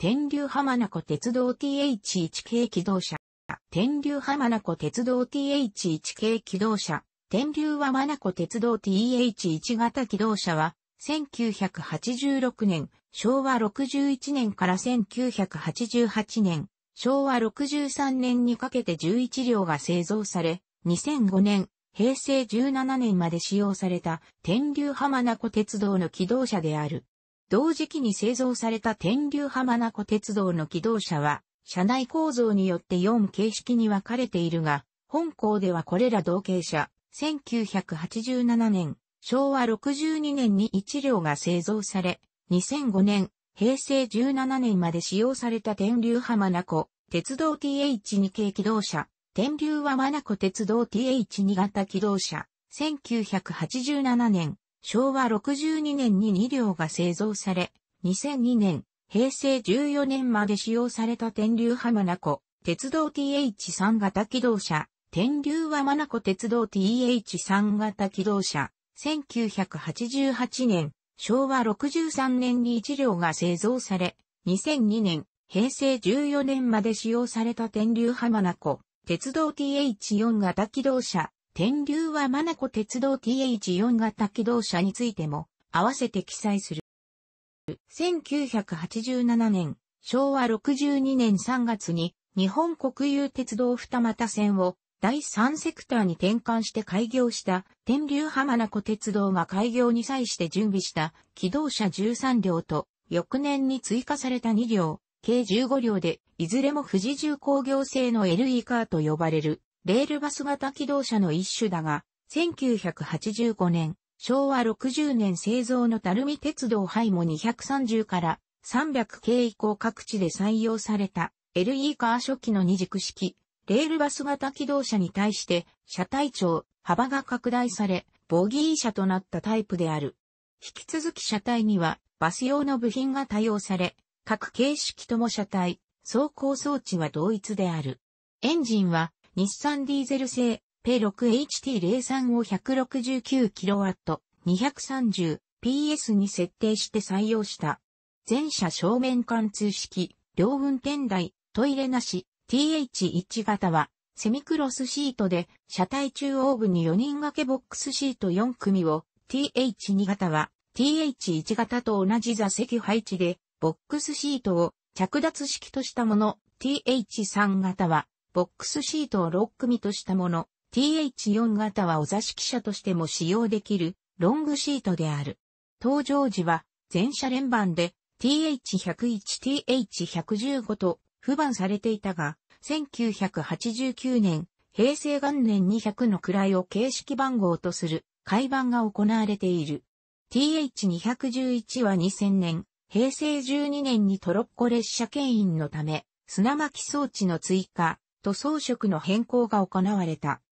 天竜浜名湖鉄道 TH1 系機動車。天竜浜名湖鉄道 TH1 系機動車。天竜浜名湖鉄道 TH1 型機動車は、1986年、昭和61年から1988年、昭和63年にかけて11両が製造され、2005年、平成17年まで使用された天竜浜名湖鉄道の機動車である。同時期に製造された天竜浜名湖鉄道の機動車は、車内構造によって4形式に分かれているが、本校ではこれら同型車、1987年、昭和62年に1両が製造され、2005年、平成17年まで使用された天竜浜名湖、鉄道 TH2 系機動車、天竜浜名湖鉄道 TH2 型機動車、1987年、昭和62年に2両が製造され、2002年、平成14年まで使用された天竜浜名湖、鉄道 TH3 型機動車、天竜浜名湖鉄道 TH3 型機動車、1988年、昭和63年に1両が製造され、2002年、平成14年まで使用された天竜浜名湖、鉄道 TH4 型機動車、天竜はマナコ鉄道 TH4 型機動車についても合わせて記載する。1987年、昭和62年3月に日本国有鉄道二股線を第3セクターに転換して開業した天竜浜名湖鉄道が開業に際して準備した機動車13両と翌年に追加された2両、計15両でいずれも富士重工業製の LE カーと呼ばれるレールバス型機動車の一種だが、1985年、昭和60年製造の垂水鉄道ハイモ230から300系以降各地で採用された LE カー初期の二軸式、レールバス型機動車に対して車体長、幅が拡大され、ボギー車となったタイプである。引き続き車体にはバス用の部品が多用され、各形式とも車体、走行装置は同一である。エンジンは日産ディーゼル製、P6HT03 を 169kW230PS に設定して採用した。全車正面貫通式、両運転台、トイレなし、TH1 型は、セミクロスシートで、車体中央部に4人掛けボックスシート4組を、TH2 型は、TH1 型と同じ座席配置で、ボックスシートを着脱式としたもの、TH3 型は、ボックスシートを6組としたもの、TH4 型はお座敷車としても使用できるロングシートである。登場時は全車連番で TH101、TH115 と不番されていたが、1989年、平成元年200の位を形式番号とする改版が行われている。TH211 は2000年、平成12年にトロッコ列車牽引のため、砂巻装置の追加、塗装色の変更が行われた。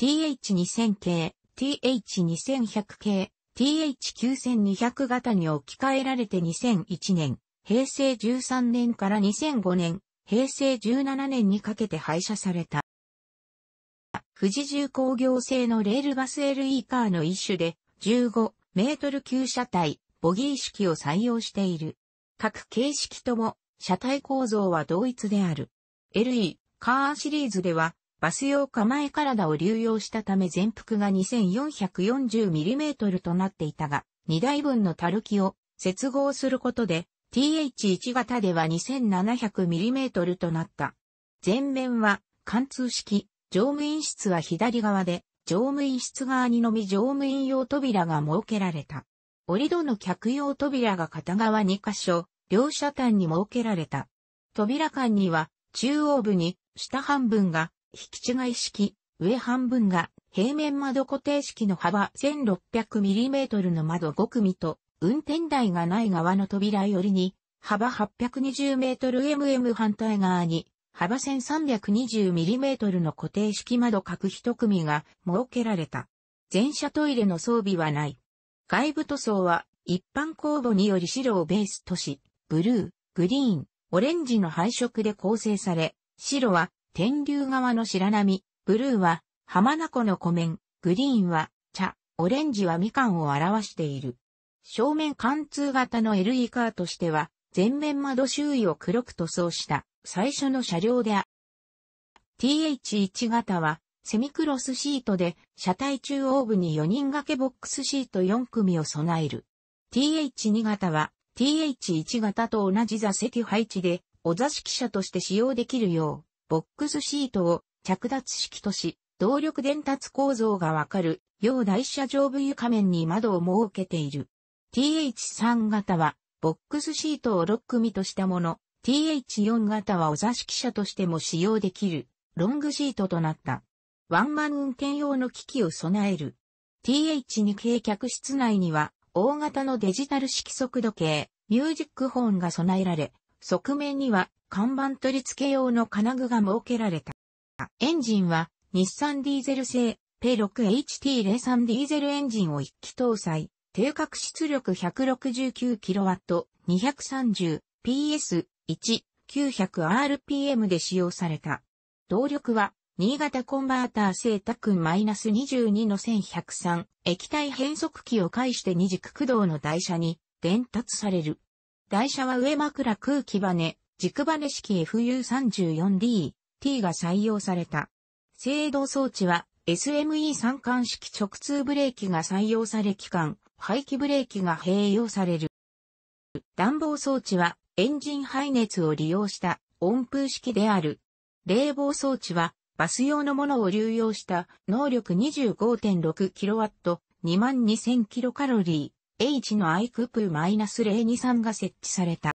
TH2000 系、TH2100 系、TH9200 型に置き換えられて2001年、平成13年から2005年、平成17年にかけて廃車された。富士重工業製のレールバス LE カーの一種で、15メートル級車体、ボギー式を採用している。各形式とも、車体構造は同一である。LE、カーシリーズでは、バス用構え体を流用したため全幅が 2440mm となっていたが、2台分のタルキを接合することで、TH1 型では 2700mm となった。前面は貫通式、乗務員室は左側で、乗務員室側にのみ乗務員用扉が設けられた。折戸の客用扉が片側2箇所、両車端に設けられた。扉間には、中央部に下半分が引き違い式、上半分が平面窓固定式の幅 1600mm の窓5組と、運転台がない側の扉よりに、幅 820mmmm 反対側に、幅 1320mm の固定式窓各一組が設けられた。全車トイレの装備はない。外部塗装は一般公募により白をベースとし、ブルー、グリーン、オレンジの配色で構成され、白は天竜川の白波、ブルーは浜名湖の湖面、グリーンは茶、オレンジはみかんを表している。正面貫通型の LE カーとしては、前面窓周囲を黒く塗装した最初の車両であ TH1 型はセミクロスシートで車体中央部に4人掛けボックスシート4組を備える。TH2 型は TH1 型と同じ座席配置でお座敷車として使用できるよう、ボックスシートを着脱式とし、動力伝達構造がわかる、要台車上部床面に窓を設けている。TH3 型は、ボックスシートを6組としたもの、TH4 型はお座敷車としても使用できる、ロングシートとなった。ワンマン運転用の機器を備える。TH2 系客室内には、大型のデジタル式速度計、ミュージックホーンが備えられ、側面には看板取り付け用の金具が設けられた。エンジンは日産ディーゼル製 P6HT03 ディーゼルエンジンを一気搭載、定格出力 169kW230PS1900rpm で使用された。動力は新潟コンバーター製タクン -22 の1103液体変速機を介して二軸駆動の台車に伝達される。台車は上枕空気バネ、軸バネ式 FU34D、T が採用された。制動装置は SME 三冠式直通ブレーキが採用され機関、排気ブレーキが併用される。暖房装置はエンジン排熱を利用した温風式である。冷房装置はバス用のものを流用した能力 25.6kW、22,000kcal、H の IQP-023 が設置された。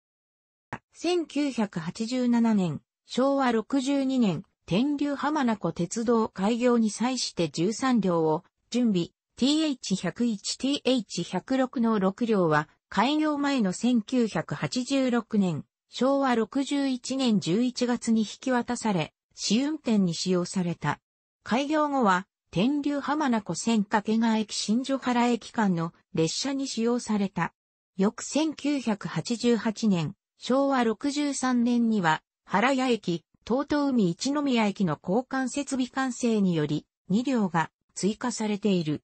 1987年、昭和62年、天竜浜名湖鉄道開業に際して13両を準備、TH101、TH106 の6両は、開業前の1986年、昭和61年11月に引き渡され、試運転に使用された。開業後は、天竜浜名湖線掛川駅新所原駅間の列車に使用された。翌1988年、昭和63年には、原谷駅、東東海一宮駅の交換設備完成により、2両が追加されている。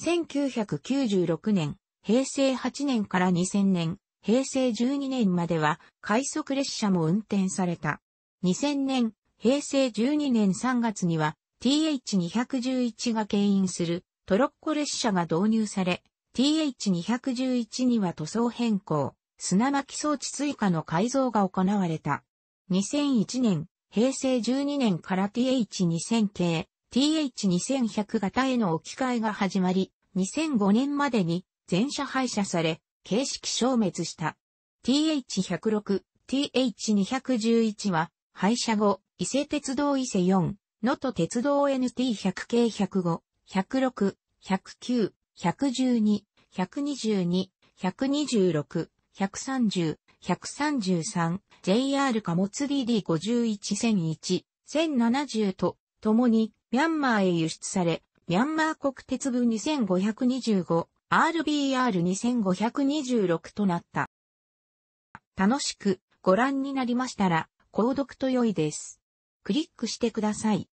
1996年、平成8年から2000年、平成12年までは、快速列車も運転された。2000年、平成12年3月には、TH211 が牽引するトロッコ列車が導入され、TH211 には塗装変更、砂巻装置追加の改造が行われた。2001年、平成12年から TH2000 系、TH2100 型への置き換えが始まり、2005年までに全車廃車され、形式消滅した。TH106、TH211 は、廃車後、伊勢鉄道伊勢4、能登鉄道 NT100 系105、106、109、112、122、126、130、133、JR 貨物 DD51001、1070と、ともに、ミャンマーへ輸出され、ミャンマー国鉄部2525、RBR2526 となった。楽しくご覧になりましたら、購読と良いです。クリックしてください。